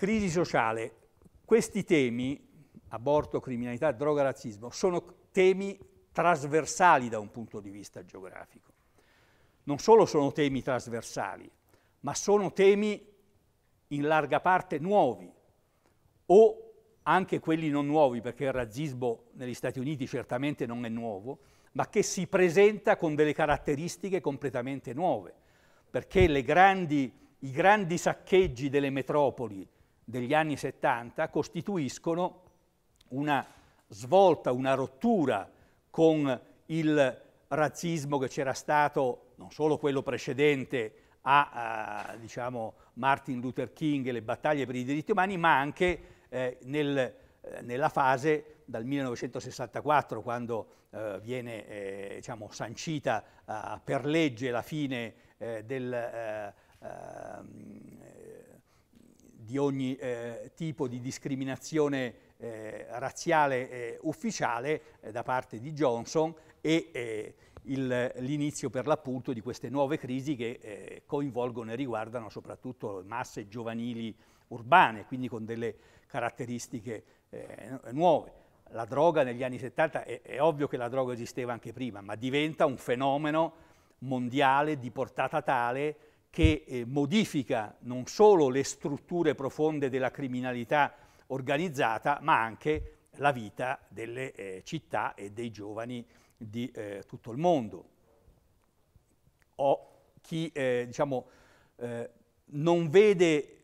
Crisi sociale. Questi temi, aborto, criminalità, droga, razzismo, sono temi trasversali da un punto di vista geografico. Non solo sono temi trasversali, ma sono temi in larga parte nuovi o anche quelli non nuovi, perché il razzismo negli Stati Uniti certamente non è nuovo, ma che si presenta con delle caratteristiche completamente nuove, perché grandi, i grandi saccheggi delle metropoli degli anni 70 costituiscono una svolta, una rottura con il razzismo che c'era stato, non solo quello precedente a, a diciamo, Martin Luther King e le battaglie per i diritti umani, ma anche eh, nel, eh, nella fase dal 1964, quando eh, viene eh, diciamo, sancita eh, per legge la fine eh, del ehm, di ogni eh, tipo di discriminazione eh, razziale eh, ufficiale da parte di Johnson e eh, l'inizio per l'appunto di queste nuove crisi che eh, coinvolgono e riguardano soprattutto masse giovanili urbane, quindi con delle caratteristiche eh, nuove. La droga negli anni 70, è, è ovvio che la droga esisteva anche prima, ma diventa un fenomeno mondiale di portata tale che eh, modifica non solo le strutture profonde della criminalità organizzata, ma anche la vita delle eh, città e dei giovani di eh, tutto il mondo. O chi eh, diciamo, eh, non vede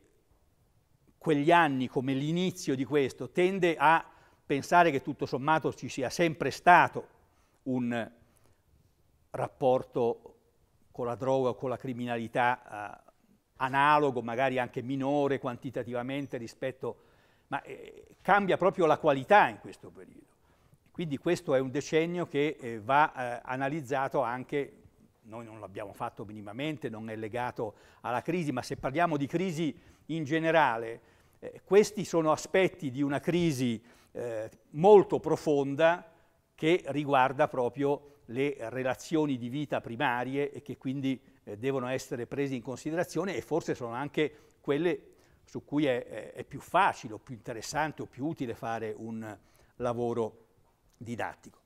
quegli anni come l'inizio di questo, tende a pensare che tutto sommato ci sia sempre stato un rapporto con la droga o con la criminalità eh, analogo, magari anche minore quantitativamente rispetto, ma eh, cambia proprio la qualità in questo periodo. Quindi questo è un decennio che eh, va eh, analizzato anche, noi non l'abbiamo fatto minimamente, non è legato alla crisi, ma se parliamo di crisi in generale, eh, questi sono aspetti di una crisi eh, molto profonda, che riguarda proprio le relazioni di vita primarie e che quindi eh, devono essere prese in considerazione e forse sono anche quelle su cui è, è più facile o più interessante o più utile fare un lavoro didattico.